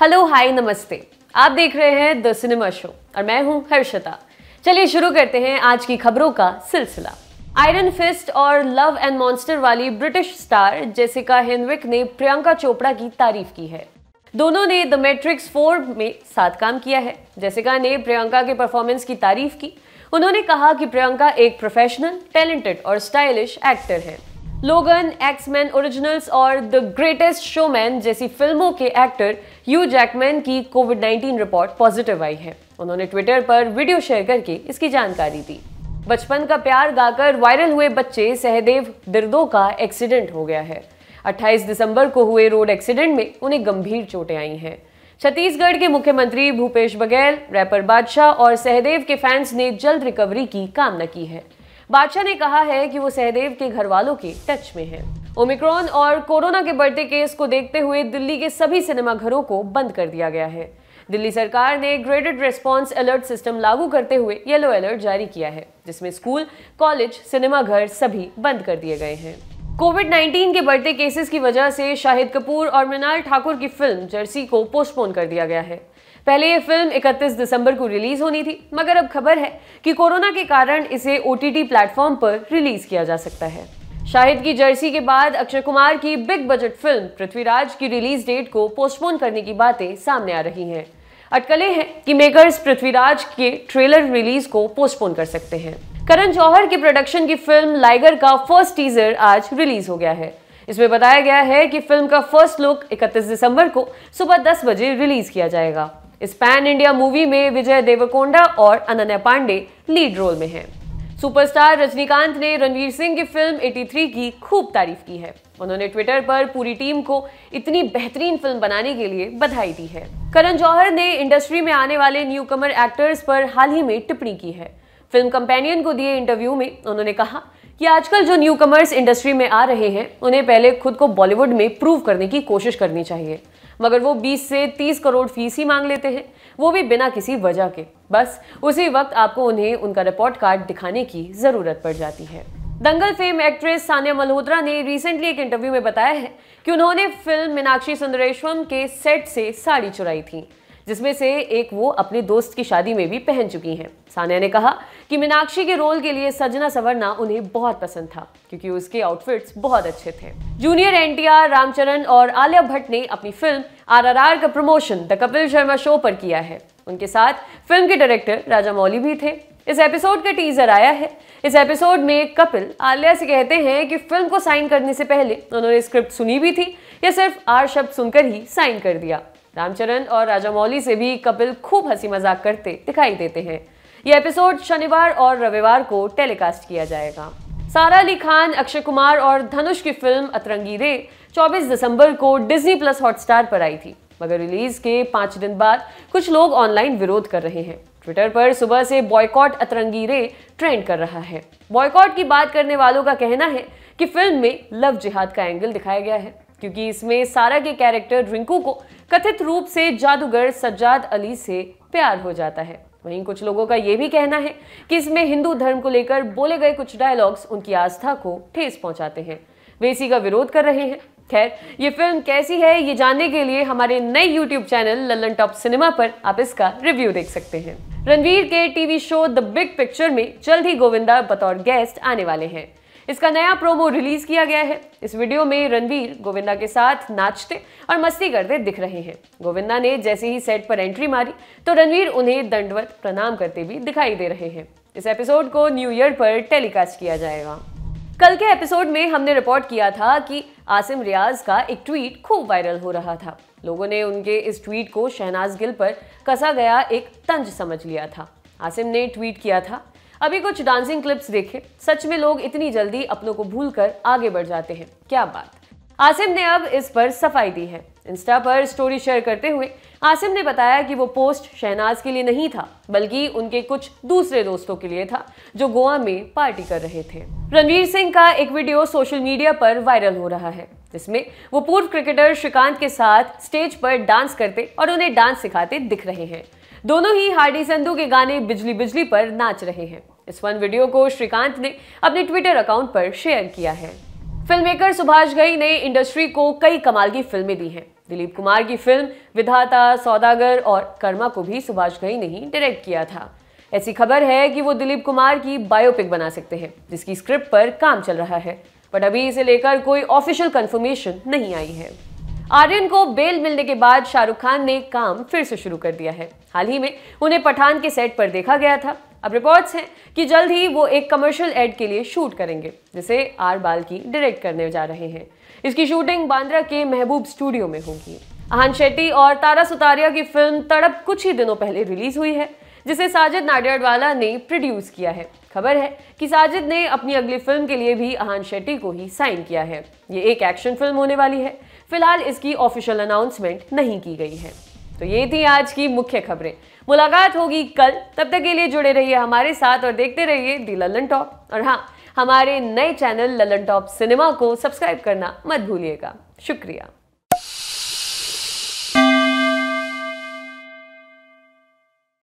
Hello hi नमस्ते आप देख रहे हैं द सिनेमा शो और मैं हूं हर्षता चलिए शुरू करते हैं आज की खबरों का सिलसिला आयरन फिस्ट और लव एंड मॉन्स्टर वाली ब्रिटिश स्टार जेसिका हेनविक ने प्रियंका चोपड़ा की तारीफ की है दोनों ने द मैट्रिक्स फोर में साथ काम किया है जेसिका ने प्रियंका के परफॉर्मेंस की तारीफ की उन्होंने कहा कि प्रियंका एक प्रोफेशनल टैलेंटेड और स्टाइलिश एक्टर है लोगन एक्समैन ओरिजिनल्स और द ग्रेटेस्ट शोमैन जैसी फिल्मों के एक्टर यू जैकमैन की कोविड 19 रिपोर्ट पॉजिटिव आई है उन्होंने ट्विटर पर वीडियो शेयर करके इसकी जानकारी दी बचपन का प्यार गाकर वायरल हुए बच्चे सहदेव दिर्दो का एक्सीडेंट हो गया है 28 दिसंबर को हुए रोड एक्सीडेंट में उन्हें गंभीर चोटें आई हैं छत्तीसगढ़ के मुख्यमंत्री भूपेश बघेल रैपर बादशाह और सहदेव के फैंस ने जल्द रिकवरी की कामना की है बादशाह ने कहा है कि वो सहदेव के घर वालों के टच में है ओमिक्रॉन और कोरोना के बढ़ते केस को देखते हुए दिल्ली के सभी सिनेमाघरों को बंद कर दिया गया है दिल्ली सरकार ने ग्रेडेड रिस्पॉन्स अलर्ट सिस्टम लागू करते हुए येलो अलर्ट जारी किया है जिसमें स्कूल कॉलेज सिनेमाघर सभी बंद कर दिए गए हैं कोविड 19 के बढ़ते केसेस की वजह से शाहिद कपूर और मृणाल ठाकुर की फिल्म जर्सी को पोस्टपोन कर दिया गया है पहले ये फिल्म 31 दिसंबर को रिलीज होनी थी मगर अब खबर है कि कोरोना के कारण इसे ओ प्लेटफॉर्म पर रिलीज किया जा सकता है शाहिद की जर्सी के बाद अक्षय कुमार की बिग बजट फिल्म पृथ्वीराज की रिलीज डेट को पोस्टपोन करने की बातें सामने आ रही हैं अटकलें हैं कि मेकर्स पृथ्वीराज के ट्रेलर रिलीज को पोस्टपोन कर सकते हैं करण जौहर के प्रोडक्शन की फिल्म लाइगर का फर्स्ट टीजर आज रिलीज हो गया है इसमें बताया गया है कि फिल्म का फर्स्ट लुक 31 दिसंबर को सुबह 10 बजे रिलीज किया जाएगा इस पैन इंडिया मूवी में विजय देवकोंडा और अनन्या पांडे लीड रोल में हैं। सुपरस्टार रजनीकांत ने रणवीर सिंह की फिल्म 83 की खूब तारीफ की है उन्होंने ट्विटर पर पूरी टीम को इतनी बेहतरीन फिल्म बनाने के लिए बधाई दी है करण जौहर ने इंडस्ट्री में आने वाले न्यू कमर एक्टर्स पर हाल ही में टिप्पणी की है फिल्म कंपेनियन को दिए इंटरव्यू में उन्होंने कहा कि आजकल जो न्यू कमर्स इंडस्ट्री में आ रहे हैं उन्हें पहले खुद को बॉलीवुड में प्रूव करने की कोशिश करनी चाहिए मगर वो 20 से 30 करोड़ फीस ही मांग लेते हैं वो भी बिना किसी वजह के बस उसी वक्त आपको उन्हें उनका रिपोर्ट कार्ड दिखाने की ज़रूरत पड़ जाती है दंगल फेम एक्ट्रेस सानिया मल्होत्रा ने रिसेंटली एक इंटरव्यू में बताया है कि उन्होंने फिल्म मीनाक्षी सुंदरेश्वरम के सेट से साड़ी चुराई थी जिसमें से एक वो अपने दोस्त की शादी में भी पहन चुकी हैं सानिया ने कहा कि मीनाक्षी के रोल के लिए सजना सवरना उन्हें बहुत पसंद था क्योंकि उसके आउटफिट्स बहुत अच्छे थे जूनियर एन रामचरण और आलिया भट्ट ने अपनी फिल्म आर का promotion the Kapil Sharma show पर किया है उनके साथ फिल्म के डायरेक्टर राजा मौली भी थे इस एपिसोड का टीजर आया है इस एपिसोड में कपिल आलिया से कहते हैं कि फिल्म को साइन करने से पहले उन्होंने स्क्रिप्ट सुनी भी थी या सिर्फ आर शब्द सुनकर ही साइन कर दिया रामचरण और राजामौली से भी कपिल खूब हंसी मजाक करते दिखाई देते हैं यह एपिसोड शनिवार और रविवार को टेलीकास्ट किया जाएगा सारा अली खान अक्षय कुमार और धनुष की फिल्म अतरंगी रे 24 दिसंबर को डिज्नी प्लस हॉटस्टार पर आई थी मगर रिलीज के पांच दिन बाद कुछ लोग ऑनलाइन विरोध कर रहे हैं ट्विटर पर सुबह से बॉयकॉट अतरंगी रे ट्रेंड कर रहा है बॉयकॉट की बात करने वालों का कहना है कि फिल्म में लव जिहाद का एंगल दिखाया गया है क्योंकि इसमें सारा के कैरेक्टर रिंकू को कथित रूप से जादूगर सज्जाद अली से प्यार हो जाता है वहीं कुछ लोगों का ये भी कहना है कि इसमें हिंदू धर्म को लेकर बोले गए कुछ डायलॉग्स उनकी आस्था को ठेस पहुंचाते हैं वे इसी का विरोध कर रहे हैं खैर ये फिल्म कैसी है ये जानने के लिए हमारे नए YouTube channel Lallantop cinema पर आप इसका रिव्यू देख सकते हैं रणवीर के TV show the big picture में जल्द ही गोविंदा बतौर गेस्ट आने वाले हैं इसका नया प्रोमो रिलीज किया गया है इस वीडियो में रणवीर गोविंदा के साथ नाचते और मस्ती करते दिख रहे हैं गोविंदा ने जैसे ही सेट पर एंट्री मारी तो रणवीर उन्हें दंडवत प्रणाम करते भी दिखाई दे रहे हैं इस एपिसोड को न्यू ईयर पर टेलीकास्ट किया जाएगा कल के एपिसोड में हमने रिपोर्ट किया था कि आसिम रियाज का एक ट्वीट खूब वायरल हो रहा था लोगों ने उनके इस ट्वीट को शहनाज गिल पर कसा गया एक तंज समझ लिया था आसिम ने ट्वीट किया था अभी कुछ डांसिंग क्लिप्स देखे सच में लोग इतनी जल्दी अपनों को भूल कर आगे बढ़ जाते हैं क्या बात आसिम ने अब इस पर सफाई दी है इंस्टा पर स्टोरी शेयर करते हुए आसिम ने बताया कि वो पोस्ट शहनाज के लिए नहीं था बल्कि उनके कुछ दूसरे दोस्तों के लिए था जो गोवा में पार्टी कर रहे थे रणवीर सिंह का एक वीडियो सोशल मीडिया पर वायरल हो रहा है जिसमें वो पूर्व क्रिकेटर श्रीकांत के साथ स्टेज पर डांस करते और उन्हें डांस सिखाते दिख रहे हैं दोनों ही हार्डी संधू के गाने बिजली बिजली पर नाच रहे हैं इस वन वीडियो को श्रीकांत ने अपने ट्विटर अकाउंट पर शेयर किया है फिल्म मेकर सुभाष गई ने इंडस्ट्री को कई कमाल की फिल्में दी हैं दिलीप कुमार की फिल्म विधाता सौदागर और कर्मा को भी सुभाष घई ने ही डायरेक्ट किया था ऐसी खबर है कि वो दिलीप कुमार की बायोपिक बना सकते हैं जिसकी स्क्रिप्ट पर काम चल रहा है बट अभी इसे लेकर कोई ऑफिशियल कंफर्मेशन नहीं आई है आर्यन को बेल मिलने के बाद शाहरुख खान ने काम फिर से शुरू कर दिया है हाल ही में उन्हें पठान के सेट पर देखा गया था अब रिपोर्ट्स हैं कि जल्द ही वो एक कमर्शियल एड के लिए शूट करेंगे जिसे आर बाल की डायरेक्ट करने जा रहे हैं इसकी शूटिंग बांद्रा के महबूब स्टूडियो में होगी आहन शेट्टी और तारा सुतारिया की फिल्म तड़प कुछ ही दिनों पहले रिलीज हुई है जिसे साजिद नाडियाडवाला ने प्रोड्यूस किया है खबर है कि साजिद ने अपनी अगली फिल्म के लिए भी अहान शेट्टी को ही साइन किया है ये एक एक्शन फिल्म होने वाली है फिलहाल इसकी ऑफिशियल अनाउंसमेंट नहीं की गई है तो ये थी आज की मुख्य खबरें मुलाकात होगी कल तब तक के लिए जुड़े रहिए हमारे साथ और देखते रहिए दी ललन टॉप और हाँ हमारे नए चैनल ललन टॉप सिनेमा को सब्सक्राइब करना मत भूलिएगा शुक्रिया